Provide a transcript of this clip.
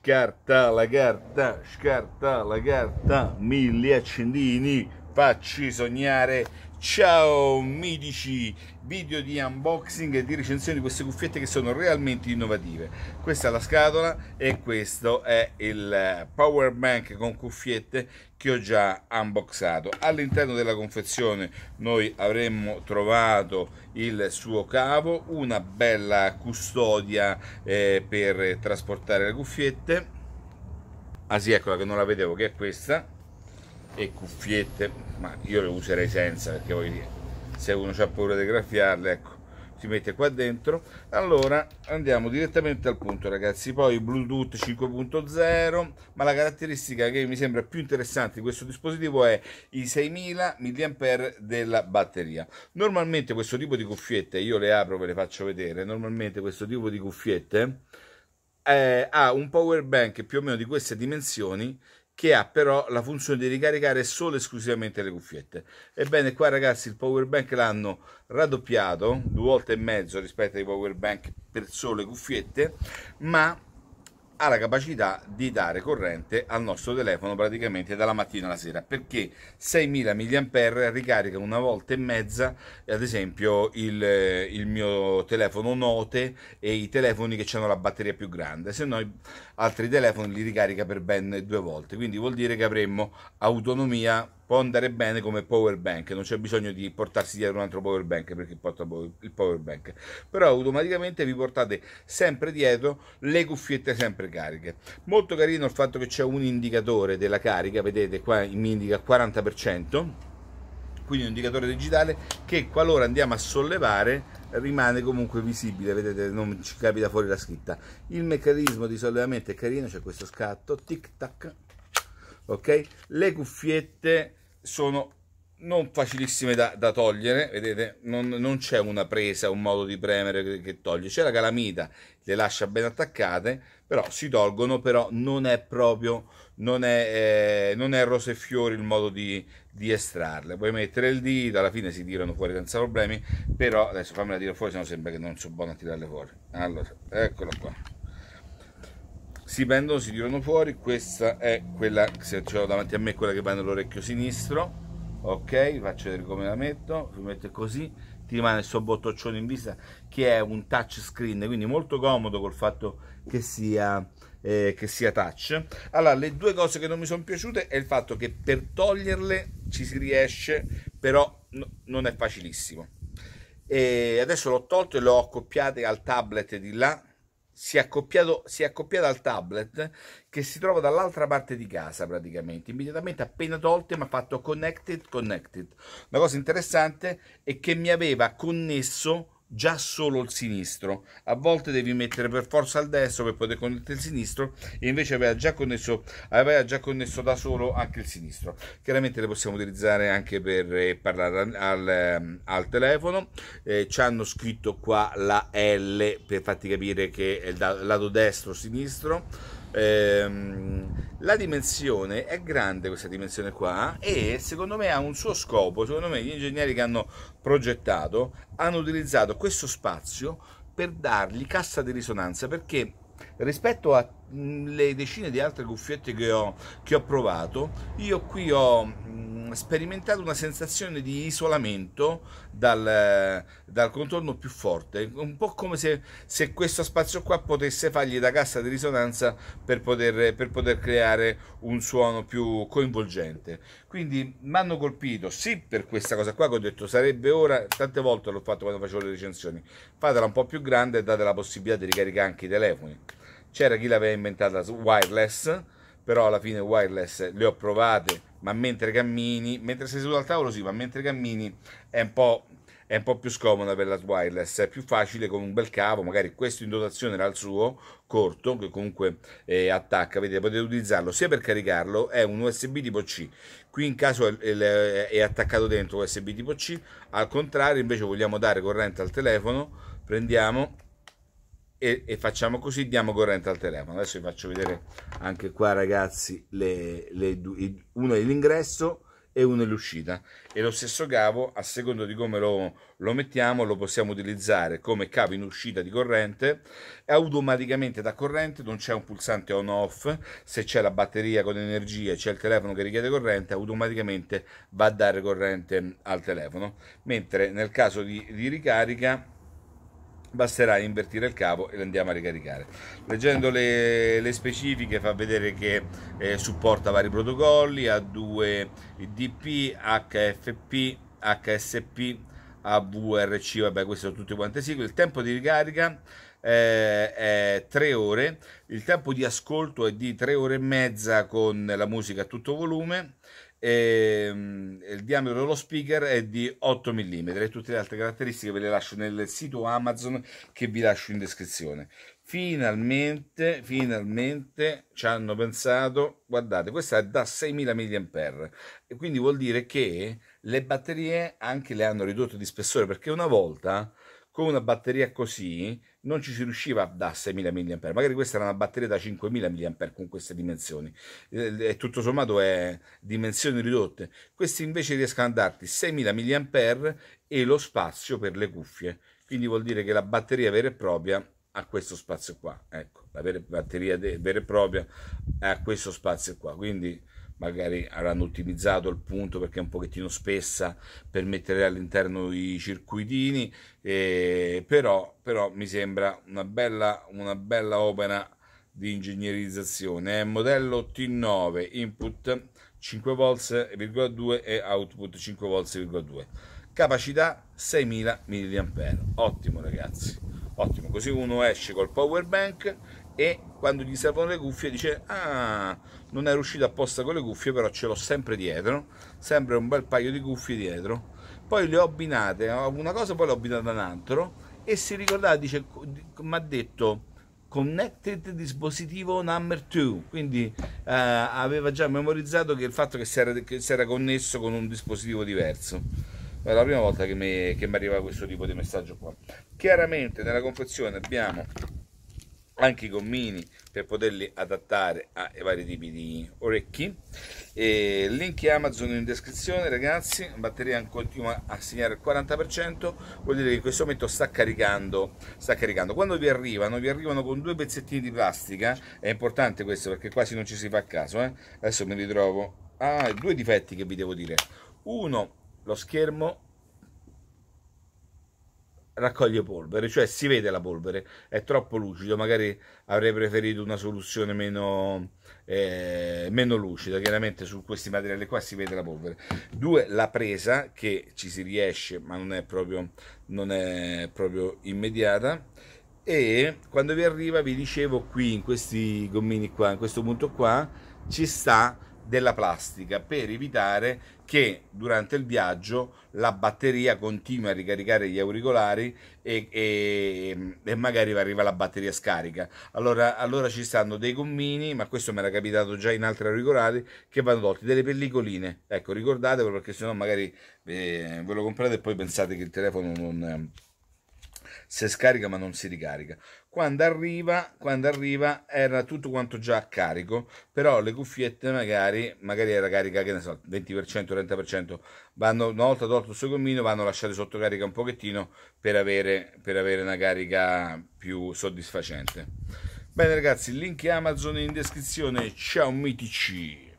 Scarta la carta, scarta la carta, mille accendini, facci sognare Ciao midici, video di unboxing e di recensione di queste cuffiette che sono realmente innovative. Questa è la scatola e questo è il power bank con cuffiette che ho già unboxato. All'interno della confezione noi avremmo trovato il suo cavo, una bella custodia eh, per trasportare le cuffiette. Ah sì, eccola che non la vedevo, che è questa e cuffiette, ma io le userei senza perché voglio dire, se uno ha paura di graffiarle, ecco, si mette qua dentro. Allora andiamo direttamente al punto ragazzi, poi Bluetooth 5.0, ma la caratteristica che mi sembra più interessante di questo dispositivo è i 6000 mAh della batteria. Normalmente questo tipo di cuffiette, io le apro ve le faccio vedere, normalmente questo tipo di cuffiette eh, ha un power bank più o meno di queste dimensioni che ha però la funzione di ricaricare solo e esclusivamente le cuffiette. Ebbene qua ragazzi il power bank l'hanno raddoppiato due volte e mezzo rispetto ai power bank per sole cuffiette, ma ha la capacità di dare corrente al nostro telefono praticamente dalla mattina alla sera perché 6000 mAh ricarica una volta e mezza ad esempio il, il mio telefono Note e i telefoni che hanno la batteria più grande se no altri telefoni li ricarica per ben due volte quindi vuol dire che avremmo autonomia può andare bene come power bank, non c'è bisogno di portarsi dietro un altro power bank perché porta il power bank, però automaticamente vi portate sempre dietro le cuffiette sempre cariche. Molto carino il fatto che c'è un indicatore della carica, vedete qua mi indica 40%, quindi un indicatore digitale che qualora andiamo a sollevare rimane comunque visibile, vedete non ci capita fuori la scritta. Il meccanismo di sollevamento è carino, c'è questo scatto, tic tac, ok? Le cuffiette sono non facilissime da, da togliere, vedete, non, non c'è una presa, un modo di premere che, che toglie, c'è la calamita, le lascia ben attaccate, però si tolgono, però non è proprio, non è, eh, non è rose e fiori il modo di, di estrarle, puoi mettere il dito, alla fine si tirano fuori senza problemi, però adesso fammela tirare fuori, se no sembra che non sono buono a tirarle fuori, allora, eccola qua si prendono, si tirano fuori, questa è quella, se ce l'ho davanti a me, quella che va nell'orecchio sinistro, ok, faccio vedere come la metto, lo metto così, ti rimane il suo bottoccione in vista che è un touch screen, quindi molto comodo col fatto che sia, eh, che sia touch. Allora, le due cose che non mi sono piaciute è il fatto che per toglierle ci si riesce, però no, non è facilissimo. E adesso l'ho tolto e l'ho accoppiate al tablet di là si è, accoppiato, si è accoppiato al tablet che si trova dall'altra parte di casa praticamente immediatamente appena tolto mi ha fatto connected connected una cosa interessante è che mi aveva connesso già solo il sinistro. A volte devi mettere per forza il destro per poter connettere il sinistro e invece aveva già connesso, aveva già connesso da solo anche il sinistro. Chiaramente le possiamo utilizzare anche per eh, parlare al, ehm, al telefono. Eh, ci hanno scritto qua la L per farti capire che è il lato destro-sinistro Ehm, la dimensione è grande questa dimensione qua e secondo me ha un suo scopo, secondo me gli ingegneri che hanno progettato hanno utilizzato questo spazio per dargli cassa di risonanza perché rispetto a Mm, le decine di altre cuffiette che ho, che ho provato, io qui ho mm, sperimentato una sensazione di isolamento dal, dal, contorno più forte, un po' come se, se, questo spazio qua potesse fargli da cassa di risonanza per poter, per poter creare un suono più coinvolgente. Quindi mi hanno colpito sì per questa cosa qua che ho detto sarebbe ora, tante volte l'ho fatto quando facevo le recensioni, fatela un po' più grande e date la possibilità di ricaricare anche i telefoni. C'era chi l'aveva inventata wireless, però alla fine wireless le ho provate, ma mentre cammini, mentre sei seduto al tavolo sì, ma mentre cammini è un po', è un po più scomoda per la wireless, è più facile con un bel cavo, magari questo in dotazione era il suo, corto, che comunque eh, attacca, vedete, potete utilizzarlo sia per caricarlo, è un USB tipo C, qui in caso è, è, è attaccato dentro USB tipo C, al contrario invece vogliamo dare corrente al telefono, prendiamo e, e, facciamo così, diamo corrente al telefono. Adesso vi faccio vedere anche qua ragazzi, le, le, i, uno è l'ingresso e uno è l'uscita. E lo stesso cavo, a seconda di come lo, lo mettiamo, lo possiamo utilizzare come cavo in uscita di corrente. E automaticamente da corrente non c'è un pulsante on-off. Se c'è la batteria con energia, c'è il telefono che richiede corrente, automaticamente va a dare corrente al telefono. Mentre nel caso di, di ricarica basterà invertire il cavo e lo andiamo a ricaricare leggendo le, le specifiche fa vedere che eh, supporta vari protocolli a 2 dp hfp hsp avrc vabbè questi sono tutti quanti sigle il tempo di ricarica eh, è 3 ore, il tempo di ascolto è di 3 ore e mezza con la musica a tutto volume, e, ehm, il diametro dello speaker è di 8 mm e tutte le altre caratteristiche ve le lascio nel sito Amazon che vi lascio in descrizione. Finalmente, finalmente ci hanno pensato, guardate, questa è da 6000 mAh e quindi vuol dire che le batterie anche le hanno ridotte di spessore perché una volta con una batteria così non ci si riusciva da 6.000 mAh, magari questa era una batteria da 5.000 mAh con queste dimensioni, eh, eh, e tutto sommato è dimensioni ridotte, questi invece riescono a darti 6.000 mAh e lo spazio per le cuffie, quindi vuol dire che la batteria vera e propria ha questo spazio qua, ecco, la vera batteria vera e propria ha questo spazio qua, quindi magari avranno ottimizzato il punto perché è un pochettino spessa per mettere all'interno i circuitini, eh, però, però, mi sembra una bella, una bella opera di ingegnerizzazione. È modello T9, input 5V,2 e output 5V,2. Capacità 6000 mAh. Ottimo ragazzi, ottimo. Così uno esce col power bank e quando gli servono le cuffie dice ah non ero uscito apposta con le cuffie però ce l'ho sempre dietro sempre un bel paio di cuffie dietro poi le ho abbinate una cosa poi le ho abbinata ad altro e si ricordava dice mi ha detto connected dispositivo number 2 quindi eh, aveva già memorizzato che il fatto che si, era, che si era connesso con un dispositivo diverso è la prima volta che mi, che mi arriva questo tipo di messaggio qua chiaramente nella confezione abbiamo anche i gommini per poterli adattare ai vari tipi di orecchi e link Amazon in descrizione ragazzi batteria continua a segnare il 40% vuol dire che in questo momento sta caricando sta caricando quando vi arrivano vi arrivano con due pezzettini di plastica è importante questo perché quasi non ci si fa caso eh? adesso mi ritrovo ah, due difetti che vi devo dire uno lo schermo raccoglie polvere, cioè si vede la polvere, è troppo lucido, magari avrei preferito una soluzione meno, eh, meno lucida, chiaramente su questi materiali qua si vede la polvere. Due, la presa che ci si riesce ma non è proprio, non è proprio immediata e quando vi arriva vi dicevo qui in questi gommini qua, in questo punto qua, ci sta della plastica per evitare che durante il viaggio la batteria continui a ricaricare gli auricolari e, e, e magari arriva la batteria scarica. Allora, allora ci stanno dei gommini, ma questo mi era capitato già in altri auricolari, che vanno tolti delle pellicoline. Ecco, ricordatevelo perché sennò magari eh, ve lo comprate e poi pensate che il telefono non... Eh, si scarica ma non si ricarica. Quando arriva, quando arriva era tutto quanto già a carico, però le cuffiette magari, magari era carica, che ne so, 20%, 30%, vanno, una volta tolto il suo gommino vanno lasciate sotto carica un pochettino per avere, per avere una carica più soddisfacente. Bene ragazzi, link Amazon in descrizione, ciao mitici!